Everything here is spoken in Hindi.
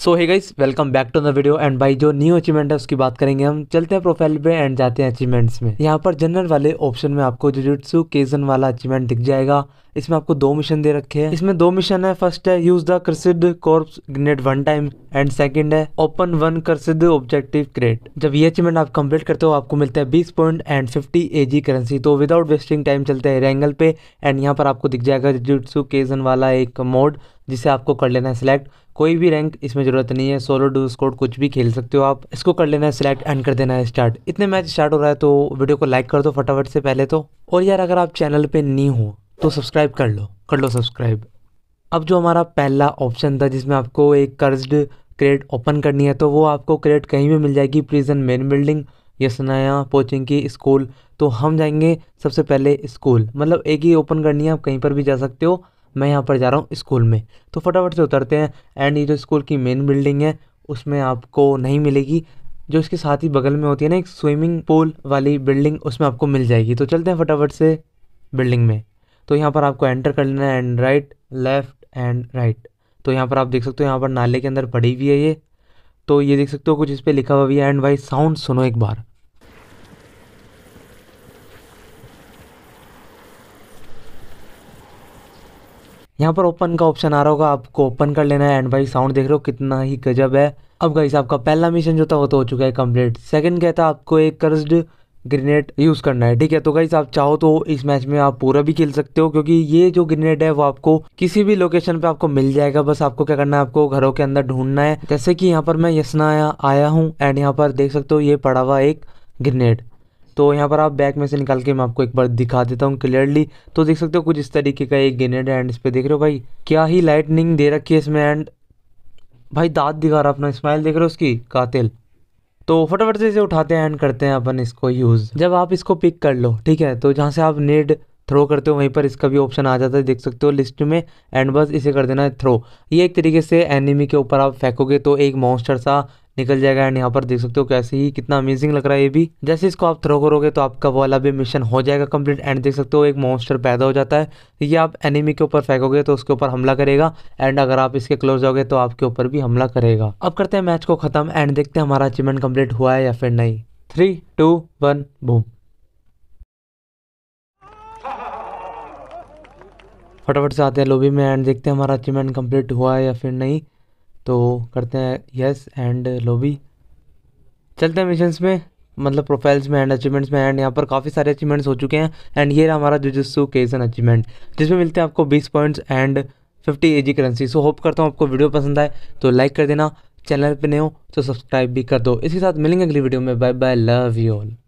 so hey guys welcome back to the video and भाई जो न्यू अचीवमेंट है उसकी बात करेंगे हम चलते हैं प्रोफाइल पे एंड जाते हैं अचीवमेंट्स में यहाँ पर जनरल वाले ऑप्शन में आपको जुजुत्सु केजन वाला अचीवमेंट दिख जाएगा इसमें आपको दो मिशन दे रखे हैं इसमें दो मिशन है फर्स्ट है use the cursed corpse grenade one time and second है open one cursed objective crate जब ये अचीवमेंट आप कंप्लीट करते हो आपको मिलता है बीस point and fifty AG currency तो विदाउट वेस्टिंग टाइम चलते हैं रेंगल पे एंड यहाँ पर आपको दिख जाएगा जुजुत्सु केजन वाला एक मोड जिसे आपको कर लेना है सिलेक्ट कोई भी रैंक इसमें ज़रूरत नहीं है सोलो डू स्कोर कुछ भी खेल सकते हो आप इसको कर लेना है सिलेक्ट एंड कर देना है स्टार्ट इतने मैच स्टार्ट हो रहा है तो वीडियो को लाइक कर दो फटाफट से पहले तो और यार अगर आप चैनल पर नहीं हो तो सब्सक्राइब कर लो कर लो सब्सक्राइब अब जो हमारा पहला ऑप्शन था जिसमें आपको एक कर्ज्ड क्रेट ओपन करनी है तो वो आपको क्रेट कहीं भी मिल जाएगी prison main building Yasnaya coaching की स्कूल तो हम जाएंगे सबसे पहले स्कूल मतलब एक ही ओपन करनी है आप कहीं पर भी जा सकते हो मैं यहाँ पर जा रहा हूँ स्कूल में तो फटाफट से उतरते हैं एंड ये जो स्कूल की मेन बिल्डिंग है उसमें आपको नहीं मिलेगी जो इसके साथ ही बगल में होती है ना एक स्विमिंग पूल वाली बिल्डिंग उसमें आपको मिल जाएगी तो चलते हैं फटाफट से बिल्डिंग में तो यहाँ पर आपको एंटर कर लेना है and right left and right तो यहाँ पर आप देख सकते हो यहाँ पर नाले के अंदर पड़ी हुई है ये तो ये देख सकते हो कुछ इस पर लिखा हुआ भी है एंड वाई साउंड सुनो एक बार यहाँ पर ओपन का ऑप्शन आ रहा होगा आपको ओपन कर लेना है एंड भाई साउंड देख रहे हो कितना ही गजब है अब गाइस आपका पहला मिशन जो था वो तो हो चुका है कंप्लीट सेकंड क्या था आपको एक कर्ज ग्रेनेड यूज़ करना है ठीक है तो गाइस आप चाहो तो इस मैच में आप पूरा भी खेल सकते हो क्योंकि ये जो ग्रेनेड है वो आपको किसी भी लोकेशन पे आपको मिल जाएगा बस आपको क्या करना है आपको घरों के अंदर ढूंढना है जैसे कि यहाँ पर मैं यसना आया हूँ एंड यहाँ पर देख सकते हो ये पड़ा हुआ एक ग्रेनेड तो यहाँ पर आप बैक में से निकाल के मैं आपको एक बार दिखा देता हूँ क्लियरली तो देख सकते हो कुछ इस तरीके का एक गेनेड है एंड इस पर देख रहे हो भाई क्या ही लाइटनिंग दे रखी है इसमें एंड भाई दाँत दिखा रहा अपना स्माइल देख रहे हो उसकी कातिल तो फटाफट से इसे उठाते हैं एंड करते हैं अपन इसको यूज़ जब आप इसको पिक कर लो ठीक है तो जहाँ से आप नेड थ्रो करते हो वहीं पर इसका भी ऑप्शन आ जाता है देख सकते हो लिस्ट में एंड बस इसे कर देना है थ्रो ये एक तरीके से एनिमी के ऊपर आप फेंकोगे तो एक मॉन्स्टर सा निकल जाएगा एंड यहाँ पर देख सकते हो कैसे ही कितना अमेजिंग लग रहा है ये भी जैसे इसको आप थ्रो करोगे तो आपका वाला भी मिशन हो जाएगा कम्प्लीट एंड देख सकते हो एक मॉन्स्टर पैदा हो जाता है ये आप एनिमी के ऊपर फेंकोगे तो उसके ऊपर हमला करेगा एंड अगर आप इसके क्लोज जाओगे तो आपके ऊपर भी हमला करेगा अब करते हैं मैच को खत्म एंड देखते हैं हमारा अचीवमेंट कम्प्लीट हुआ है या फिर नहीं थ्री टू वन बूम फटाफट से आते हैं लोबी में एंड देखते हैं हमारा अचीवमेंट कंप्लीट हुआ है या फिर नहीं तो करते हैं यस एंड लोबी चलते हैं मिशंस में मतलब प्रोफाइल्स में एंड अचीवमेंट्स में एंड यहाँ पर काफ़ी सारे अचीवमेंट्स हो चुके हैं एंड ये रहा हमारा जुजुत्सु केजन अचीवमेंट जिसमें मिलते हैं आपको 20 points and 50 AG currency so hope करता हूँ आपको वीडियो पसंद आए तो लाइक कर देना चैनल पर नए हो तो सब्सक्राइब भी कर दो इसी साथ मिलेंगे अगली वीडियो में bye bye love you all